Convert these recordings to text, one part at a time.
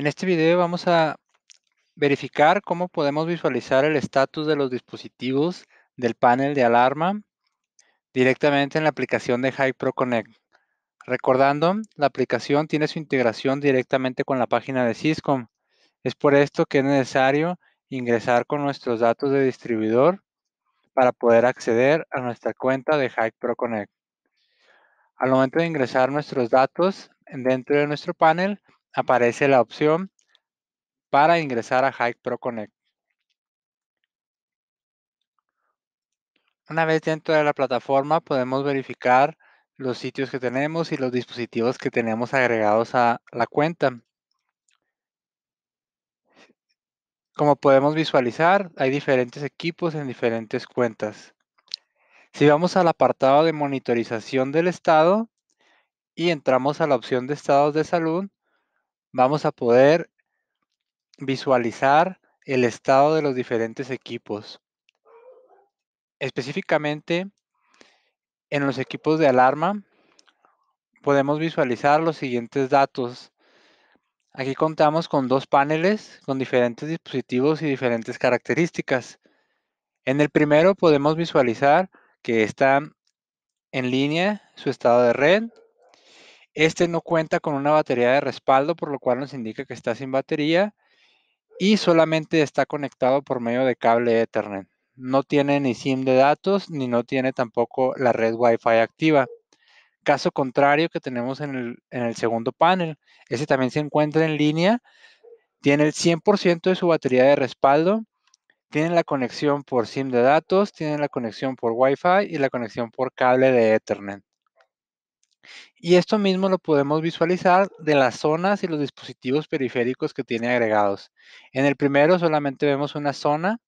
En este video vamos a verificar cómo podemos visualizar el estatus de los dispositivos del panel de alarma directamente en la aplicación de Pro Connect. Recordando, la aplicación tiene su integración directamente con la página de Cisco. Es por esto que es necesario ingresar con nuestros datos de distribuidor para poder acceder a nuestra cuenta de Pro Connect. Al momento de ingresar nuestros datos dentro de nuestro panel, aparece la opción para ingresar a Hike Pro Connect. Una vez dentro de la plataforma podemos verificar los sitios que tenemos y los dispositivos que tenemos agregados a la cuenta. Como podemos visualizar, hay diferentes equipos en diferentes cuentas. Si vamos al apartado de monitorización del estado y entramos a la opción de estados de salud, vamos a poder visualizar el estado de los diferentes equipos. Específicamente, en los equipos de alarma, podemos visualizar los siguientes datos. Aquí contamos con dos paneles con diferentes dispositivos y diferentes características. En el primero podemos visualizar que está en línea su estado de red, este no cuenta con una batería de respaldo, por lo cual nos indica que está sin batería y solamente está conectado por medio de cable Ethernet. No tiene ni SIM de datos ni no tiene tampoco la red Wi-Fi activa. Caso contrario que tenemos en el, segundo panel, ese también se encuentra en línea, tiene el 100% de su batería de respaldo, tiene la conexión por SIM de datos, tiene la conexión por Wi-Fi y la conexión por cable de Ethernet. Y esto mismo lo podemos visualizar de las zonas y los dispositivos periféricos que tiene agregados. En el primero solamente vemos una zona,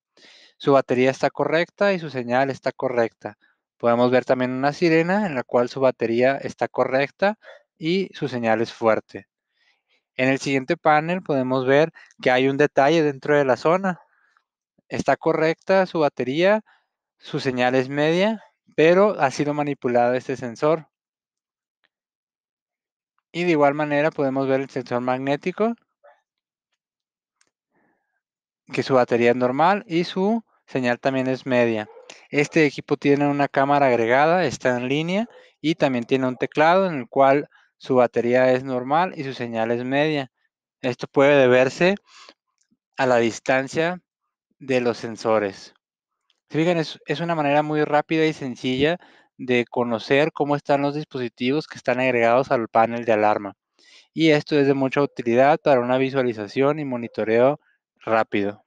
su batería está correcta y su señal está correcta. Podemos ver también una sirena en la cual su batería está correcta y su señal es fuerte. En el siguiente panel podemos ver que hay un detalle dentro de la zona. Está correcta su batería, su señal es media, pero ha sido manipulado este sensor. Y de igual manera podemos ver el sensor magnético, que su batería es normal y su señal también es media. Este equipo tiene una cámara agregada, está en línea y también tiene un teclado en el cual su batería es normal y su señal es media. Esto puede deberse a la distancia de los sensores. Fíjense, es, es una manera muy rápida y sencilla de conocer cómo están los dispositivos que están agregados al panel de alarma. Y esto es de mucha utilidad para una visualización y monitoreo rápido.